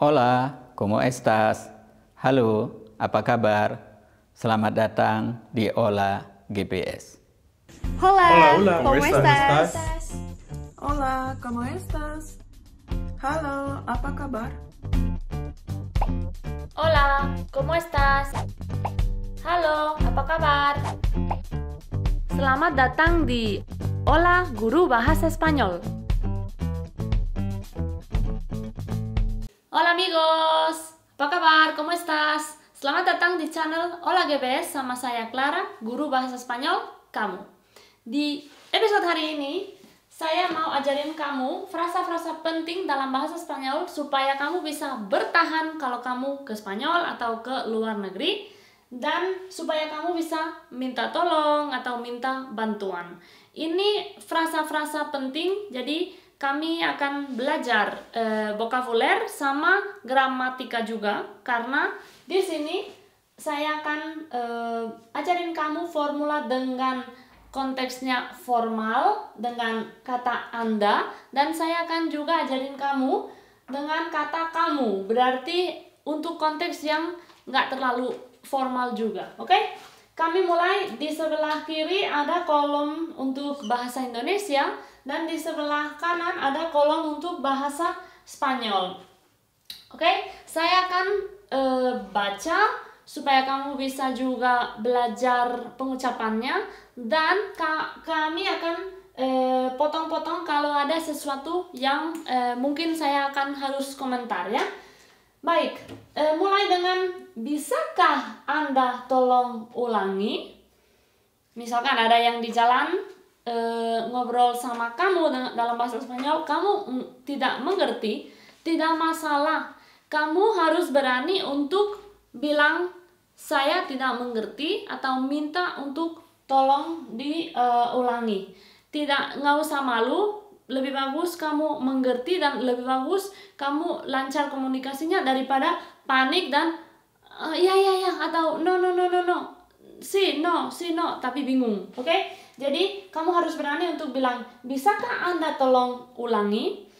Hola, ¿cómo estás? Halo, apa kabar? Selamat datang di Ola GPS. Hola, hola, hola ¿cómo, estás? estás? Hola, ¿cómo estás? Halo, apa kabar? Hola, ¿cómo estás? Halo, apa kabar? Selamat datang di Hola Guru Bahasa Spanyol. Hola amigos, apa kabar? ¿Cómo estás? Selamat datang di channel Hola GBS sama saya Clara, guru bahasa Spanyol kamu. Di episode hari ini, saya mau ajarin kamu frasa-frasa penting dalam bahasa Spanyol supaya kamu bisa bertahan kalau kamu ke Spanyol atau ke luar negeri dan supaya kamu bisa minta tolong atau minta bantuan. Ini frasa-frasa penting, jadi kami akan belajar e, vokabuler sama gramatika juga karena di sini saya akan e, ajarin kamu formula dengan konteksnya formal dengan kata Anda dan saya akan juga ajarin kamu dengan kata kamu berarti untuk konteks yang nggak terlalu formal juga oke okay? kami mulai di sebelah kiri ada kolom untuk bahasa Indonesia dan di sebelah kanan ada kolom untuk bahasa Spanyol. Oke, okay? saya akan uh, baca supaya kamu bisa juga belajar pengucapannya dan ka kami akan eh, potong-potong uh, kalau ada sesuatu yang uh, mungkin saya akan harus komentar ya. Baik, uh, mulai dengan bisakah Anda tolong ulangi? Misalkan ada yang di jalan e, ngobrol sama kamu dalam bahasa Spanyol, kamu tidak mengerti, tidak masalah. Kamu harus berani untuk bilang saya tidak mengerti atau minta untuk tolong diulangi. Uh, tidak nggak usah malu, lebih bagus kamu mengerti dan lebih bagus kamu lancar komunikasinya daripada panik dan uh, ya ya ya atau no no no no no si no si no tapi bingung oke okay? Jadi kamu harus berani untuk bilang, bisakah Anda tolong ulangi?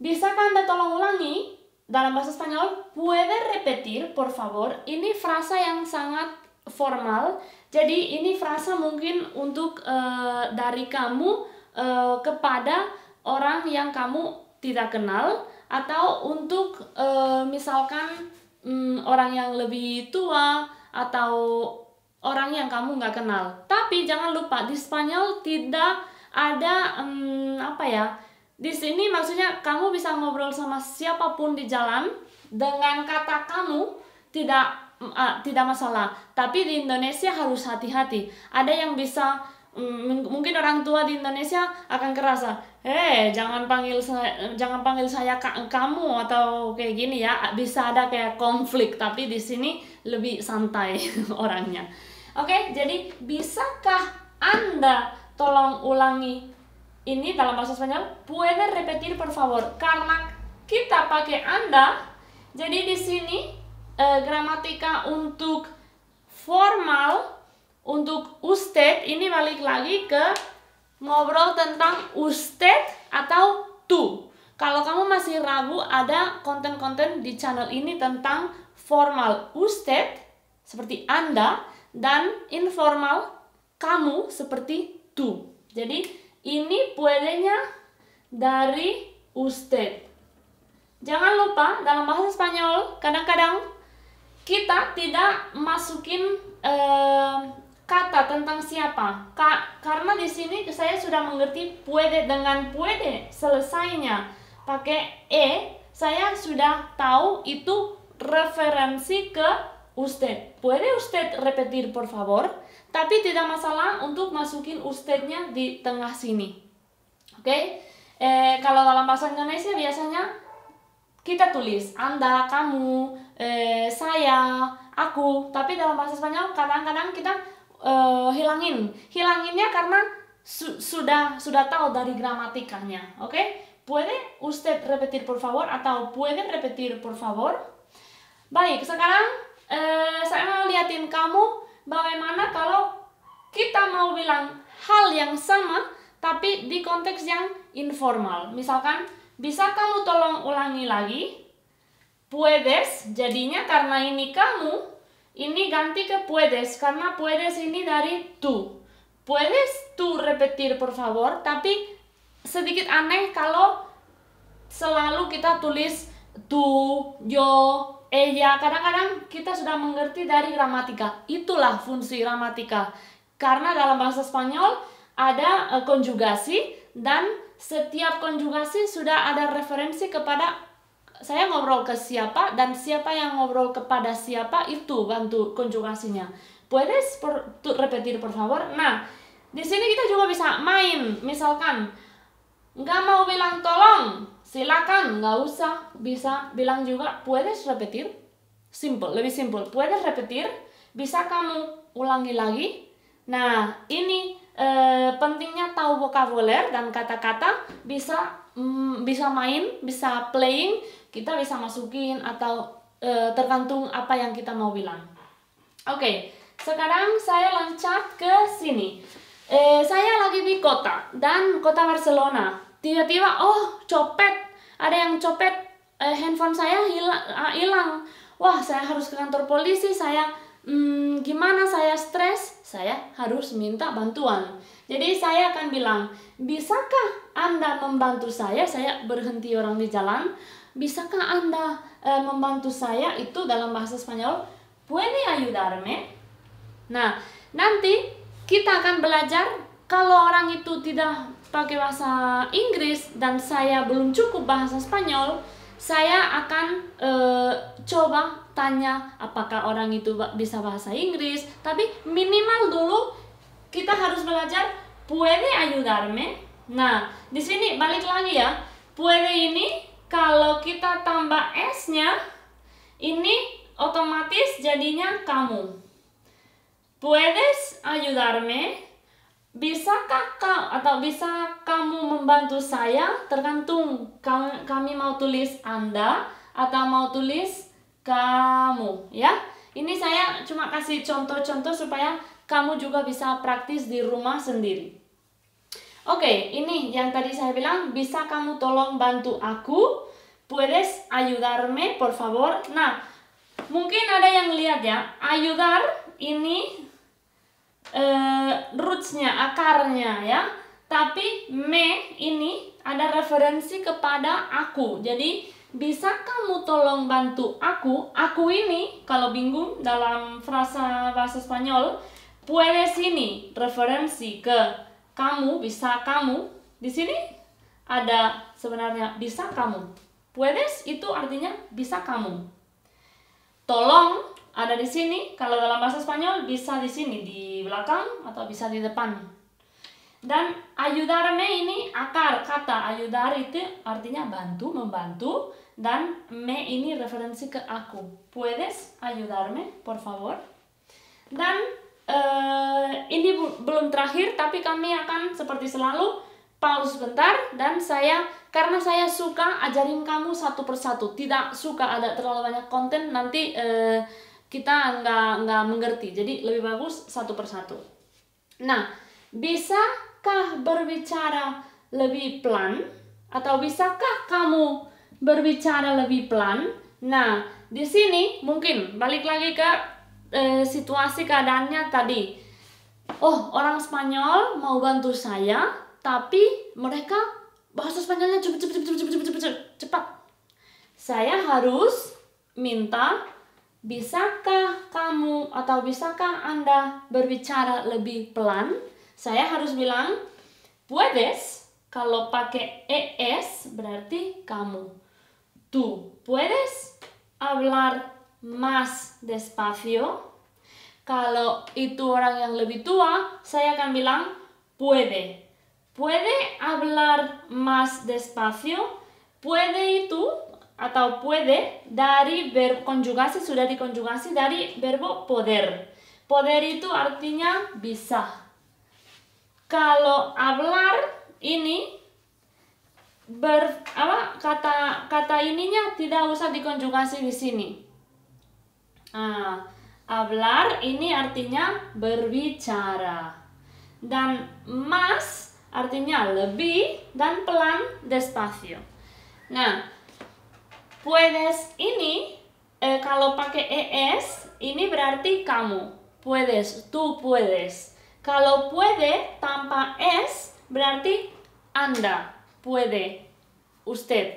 Bisakah Anda tolong ulangi? Dalam bahasa Spanyol, puede repetir, por favor. Ini frasa yang sangat formal. Jadi ini frasa mungkin untuk uh, dari kamu uh, kepada orang yang kamu tidak kenal atau untuk uh, misalkan um, orang yang lebih tua atau orang yang kamu nggak kenal. Tapi jangan lupa di Spanyol tidak ada um, apa ya? Di sini maksudnya kamu bisa ngobrol sama siapapun di jalan dengan kata kamu tidak uh, tidak masalah. Tapi di Indonesia harus hati-hati. Ada yang bisa um, mungkin orang tua di Indonesia akan kerasa, "Eh, hey, jangan panggil saya jangan panggil saya ka kamu atau kayak gini ya." Bisa ada kayak konflik, tapi di sini lebih santai orangnya. Oke, jadi bisakah Anda tolong ulangi ini dalam bahasa Spanyol? Puede repetir por favor. Karena kita pakai Anda, jadi di sini eh, gramatika untuk formal untuk usted ini balik lagi ke ngobrol tentang usted atau tu. Kalau kamu masih ragu ada konten-konten di channel ini tentang formal usted seperti Anda dan informal kamu seperti tú. Jadi ini puedenya dari usted. Jangan lupa dalam bahasa Spanyol kadang-kadang kita tidak masukin eh, kata tentang siapa. Ka karena di sini saya sudah mengerti puede dengan puede selesainya pakai e, saya sudah tahu itu referensi ke usted. Puede usted repetir por favor? Tapi tidak masalah untuk masukin ustednya di tengah sini. Oke? Okay? Eh, kalau dalam bahasa Indonesia biasanya kita tulis Anda, kamu, eh, saya, aku. Tapi dalam bahasa Spanyol kadang-kadang kita eh, hilangin. Hilanginnya karena su sudah sudah tahu dari gramatikanya. Oke? Okay? ¿Puede usted repetir por favor? Atau puede repetir por favor? Baik, sekarang Eh, saya mau liatin kamu bagaimana kalau kita mau bilang hal yang sama tapi di konteks yang informal. Misalkan, bisa kamu tolong ulangi lagi? Puedes, jadinya karena ini kamu, ini ganti ke puedes, karena puedes ini dari tu Puedes tu repetir, por favor, tapi sedikit aneh kalau selalu kita tulis tu yo, Eh, ya, kadang-kadang kita sudah mengerti dari gramatika itulah fungsi gramatika karena dalam bahasa Spanyol ada uh, konjugasi dan setiap konjugasi sudah ada referensi kepada saya ngobrol ke siapa dan siapa yang ngobrol kepada siapa itu bantu konjugasinya. Puedes repetir por favor. Nah, di sini kita juga bisa main. Misalkan Nggak mau bilang tolong, silakan, nggak usah. Bisa bilang juga, puedes repetir? Simple, lebih simple. Puedes repetir? Bisa kamu ulangi lagi? Nah, ini eh, pentingnya tahu vokabuler dan kata-kata bisa mm, bisa main, bisa playing, kita bisa masukin atau eh, tergantung apa yang kita mau bilang. Oke, okay, sekarang saya loncat ke sini eh, saya lagi di kota dan kota Barcelona tiba-tiba oh copet ada yang copet eh, handphone saya hilang ah, hilang wah saya harus ke kantor polisi saya hmm, gimana saya stres saya harus minta bantuan jadi saya akan bilang bisakah anda membantu saya saya berhenti orang di jalan bisakah anda eh, membantu saya itu dalam bahasa Spanyol puede ayudarme nah nanti kita akan belajar kalau orang itu tidak pakai bahasa Inggris dan saya belum cukup bahasa Spanyol, saya akan e, coba tanya apakah orang itu bisa bahasa Inggris, tapi minimal dulu kita harus belajar puede ayudarme. Nah, di sini balik lagi ya. Puede ini kalau kita tambah s-nya ini otomatis jadinya kamu. Puedes ayudarme? Bisakah kau atau bisa kamu membantu saya? Tergantung kami mau tulis Anda atau mau tulis kamu ya. Ini saya cuma kasih contoh-contoh supaya kamu juga bisa praktis di rumah sendiri. Oke, ini yang tadi saya bilang, bisa kamu tolong bantu aku? Puedes ayudarme, por favor? Nah, mungkin ada yang lihat ya, ayudar ini uh, rootsnya, akarnya ya. Tapi me ini ada referensi kepada aku. Jadi bisa kamu tolong bantu aku? Aku ini kalau bingung dalam frasa bahasa Spanyol, puedes ini referensi ke kamu, bisa kamu. Di sini ada sebenarnya bisa kamu. Puedes itu artinya bisa kamu. Tolong ada di sini, kalau dalam bahasa Spanyol bisa di sini, di belakang atau bisa di depan. Dan ayudarme ini akar kata ayudar itu artinya bantu, membantu dan me ini referensi ke aku. Puedes ayudarme, por favor? Dan uh, ini belum terakhir tapi kami akan seperti selalu pause sebentar dan saya karena saya suka ajarin kamu satu persatu tidak suka ada terlalu banyak konten nanti uh, kita nggak nggak mengerti. Jadi lebih bagus satu persatu. Nah, bisakah berbicara lebih pelan atau bisakah kamu berbicara lebih pelan? Nah, di sini mungkin balik lagi ke e, situasi keadaannya tadi. Oh, orang Spanyol mau bantu saya, tapi mereka bahasa Spanyolnya cepet cepet cepet cepet cepet cepet cepet cepat. Saya harus minta Bisakah kamu atau bisakah Anda berbicara lebih pelan? Saya harus bilang, puedes. Kalau pakai es berarti kamu. Tu puedes hablar más despacio. Kalau itu orang yang lebih tua, saya akan bilang puede. Puede hablar más despacio. Puede itu atau puede dari konjugasi sudah dikonjugasi dari verbo poder. Poder itu artinya bisa. Kalau hablar ini ber apa kata kata ininya tidak usah dikonjugasi di sini. Ah, hablar ini artinya berbicara. Dan más artinya lebih dan pelan despacio. Nah, Puedes ini eh, kalau pakai es ini berarti kamu. Puedes, tú puedes. Kalau puede tanpa es berarti anda, puede, usted.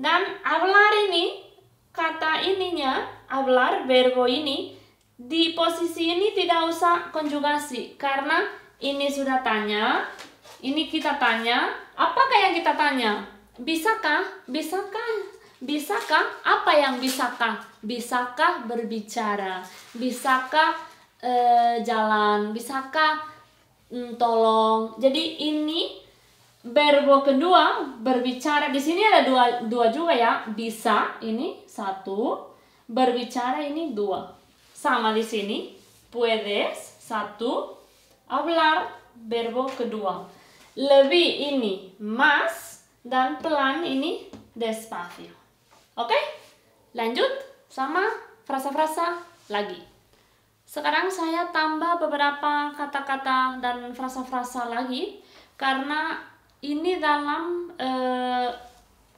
Dan hablar ini kata ininya hablar verbo ini di posisi ini tidak usah konjugasi karena ini sudah tanya ini kita tanya apakah yang kita tanya bisakah bisakah Bisakah? Apa yang bisakah? Bisakah berbicara? Bisakah e, jalan? Bisakah mm, tolong? Jadi ini verbo kedua berbicara di sini ada dua dua juga ya bisa ini satu berbicara ini dua sama di sini puedes satu hablar verbo kedua lebih ini mas dan pelan ini despacio Lanjut sama frasa-frasa lagi. Sekarang saya tambah beberapa kata-kata dan frasa-frasa lagi karena ini dalam e,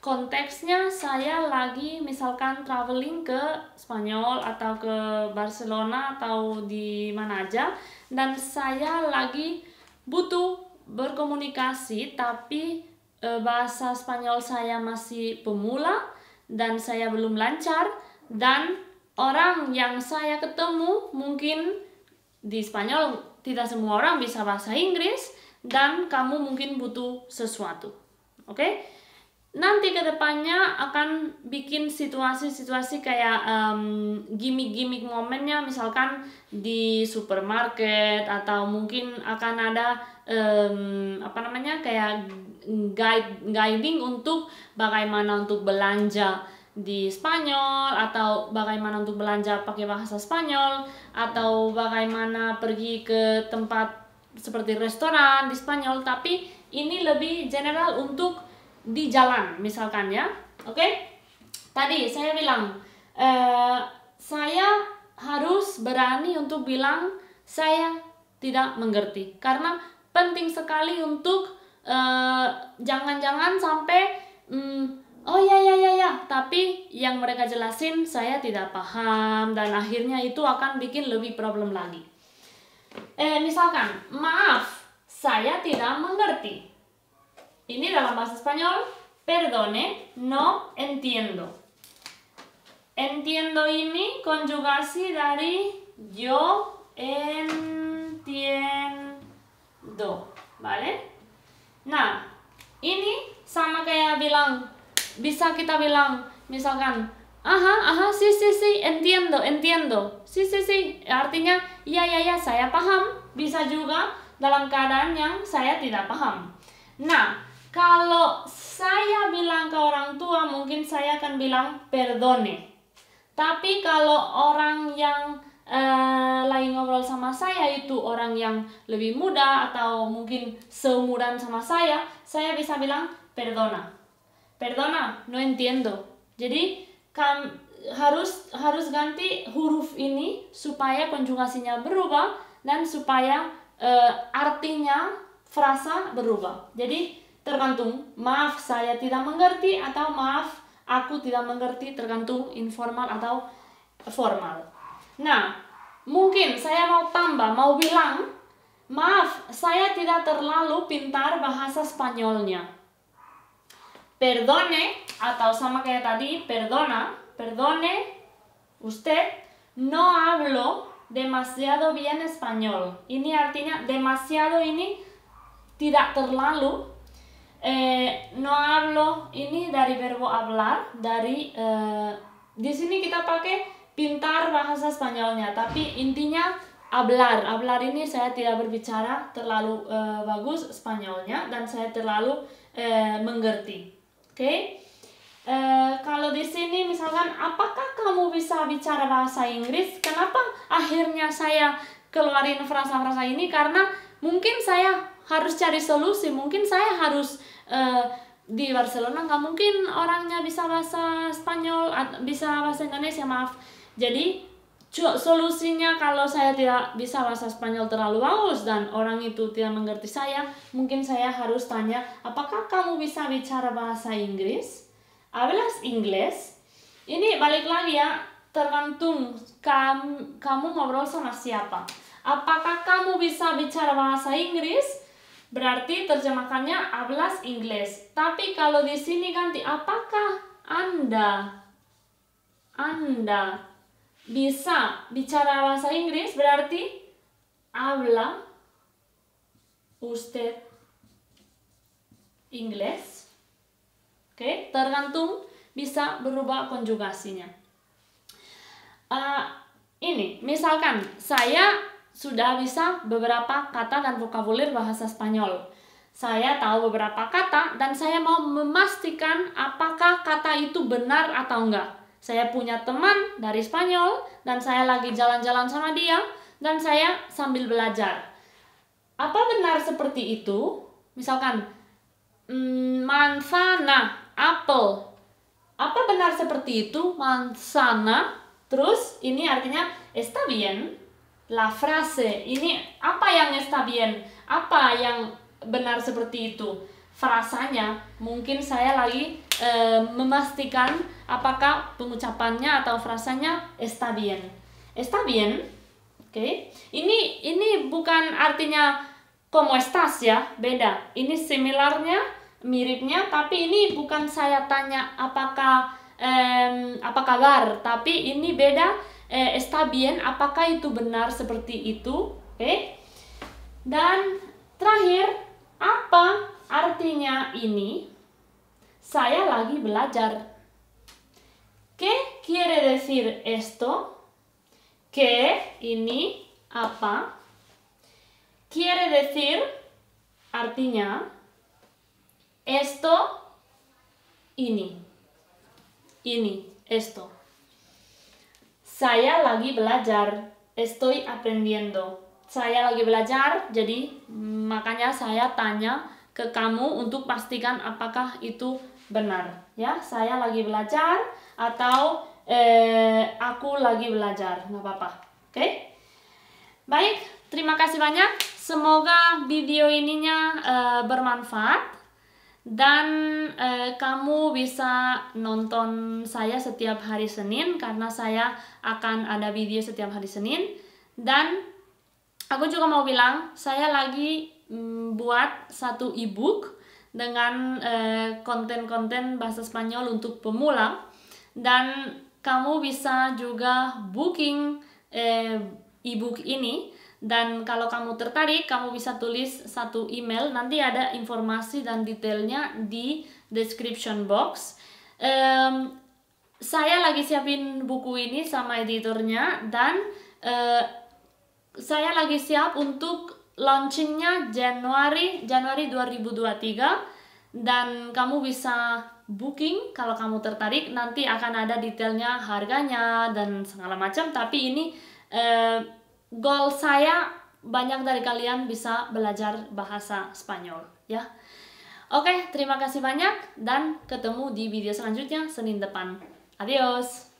konteksnya saya lagi misalkan traveling ke Spanyol atau ke Barcelona atau di mana aja dan saya lagi butuh berkomunikasi tapi e, bahasa Spanyol saya masih pemula dan saya belum lancar dan orang yang saya ketemu mungkin di Spanyol tidak semua orang bisa bahasa Inggris dan kamu mungkin butuh sesuatu. Oke? Okay? Nanti kedepannya akan bikin situasi-situasi kayak um, gimmick-gimmick momennya, misalkan di supermarket atau mungkin akan ada um, apa namanya kayak guide guiding untuk bagaimana untuk belanja di Spanyol atau bagaimana untuk belanja pakai bahasa Spanyol atau bagaimana pergi ke tempat seperti restoran di Spanyol tapi ini lebih general untuk di jalan misalkan ya oke okay? tadi saya bilang uh, saya harus berani untuk bilang saya tidak mengerti karena penting sekali untuk Eh, jangan-jangan uh, sampai um, oh ya ya ya ya tapi yang mereka jelasin saya tidak paham dan akhirnya itu akan bikin lebih problem lagi eh misalkan maaf saya tidak mengerti ini dalam bahasa Spanyol perdone no entiendo entiendo ini konjugasi dari yo entiendo vale Nah, ini sama kayak bilang, bisa kita bilang, misalkan, aha, aha, si, si, si, entiendo, entiendo, si, si, si, artinya, ya, ya, ya, saya paham, bisa juga dalam keadaan yang saya tidak paham. Nah, kalau saya bilang ke orang tua, mungkin saya akan bilang perdone. Tapi kalau orang yang uh, lagi ngobrol sama saya itu orang yang lebih muda atau mungkin seumuran sama saya, saya bisa bilang perdona. Perdona, no entiendo. Jadi kan harus harus ganti huruf ini supaya konjugasinya berubah dan supaya uh, artinya frasa berubah. Jadi tergantung maaf saya tidak mengerti atau maaf aku tidak mengerti tergantung informal atau formal. Nah, mungkin saya mau tambah, mau bilang, maaf, saya tidak terlalu pintar bahasa Spanyolnya. Perdone, atau sama kayak tadi, perdona, perdone, usted, no hablo demasiado bien español. Ini artinya demasiado ini tidak terlalu eh, no hablo ini dari verbo hablar dari eh, di sini kita pakai pintar bahasa Spanyolnya tapi intinya hablar hablar ini saya tidak berbicara terlalu uh, bagus Spanyolnya dan saya terlalu uh, mengerti oke okay? uh, eh, kalau di sini misalkan apakah kamu bisa bicara bahasa Inggris kenapa akhirnya saya keluarin frasa-frasa ini karena mungkin saya harus cari solusi mungkin saya harus uh, di Barcelona nggak mungkin orangnya bisa bahasa Spanyol bisa bahasa Indonesia maaf jadi solusinya kalau saya tidak bisa bahasa Spanyol terlalu bagus dan orang itu tidak mengerti saya, mungkin saya harus tanya, apakah kamu bisa bicara bahasa Inggris? Hablas Inggris? Ini balik lagi ya, tergantung kam kamu ngobrol sama siapa. Apakah kamu bisa bicara bahasa Inggris? Berarti terjemahkannya hablas Inggris. Tapi kalau di sini ganti apakah Anda? Anda bisa bicara bahasa Inggris berarti habla usted inglés. Oke, okay? tergantung bisa berubah konjugasinya. Uh, ini, misalkan saya sudah bisa beberapa kata dan vokabuler bahasa Spanyol. Saya tahu beberapa kata dan saya mau memastikan apakah kata itu benar atau enggak saya punya teman dari Spanyol dan saya lagi jalan-jalan sama dia dan saya sambil belajar. Apa benar seperti itu? Misalkan hmm, manzana, apel. Apa benar seperti itu? Manzana. Terus ini artinya está bien. La frase ini apa yang está bien? Apa yang benar seperti itu? frasanya mungkin saya lagi e, memastikan apakah pengucapannya atau frasanya está bien está bien oke okay. ini ini bukan artinya como estás ya beda ini similarnya miripnya tapi ini bukan saya tanya apakah e, apa kabar tapi ini beda e, está bien apakah itu benar seperti itu oke okay. dan terakhir apa artiña ini, saya lagi belajar. ¿Qué quiere decir esto? Que ini apa quiere decir Artiña esto ini. Ini, esto. Saya lagi belajar. Estoy aprendiendo. Saya lagi belajar, jadi makanya saya tanya ke kamu untuk pastikan apakah itu benar. Ya, saya lagi belajar atau eh, aku lagi belajar, nggak apa-apa. Oke? Okay? Baik, terima kasih banyak. Semoga video ininya eh, bermanfaat dan eh, kamu bisa nonton saya setiap hari Senin karena saya akan ada video setiap hari Senin dan aku juga mau bilang saya lagi Mm, buat satu e-book dengan eh, konten-konten bahasa Spanyol untuk pemula dan kamu bisa juga booking eh, e-book ini dan kalau kamu tertarik kamu bisa tulis satu email nanti ada informasi dan detailnya di description box um, saya lagi siapin buku ini sama editornya dan uh, saya lagi siap untuk launchingnya Januari Januari 2023 dan kamu bisa booking kalau kamu tertarik nanti akan ada detailnya harganya dan segala macam tapi ini eh, goal saya banyak dari kalian bisa belajar bahasa Spanyol ya oke terima kasih banyak dan ketemu di video selanjutnya Senin depan adios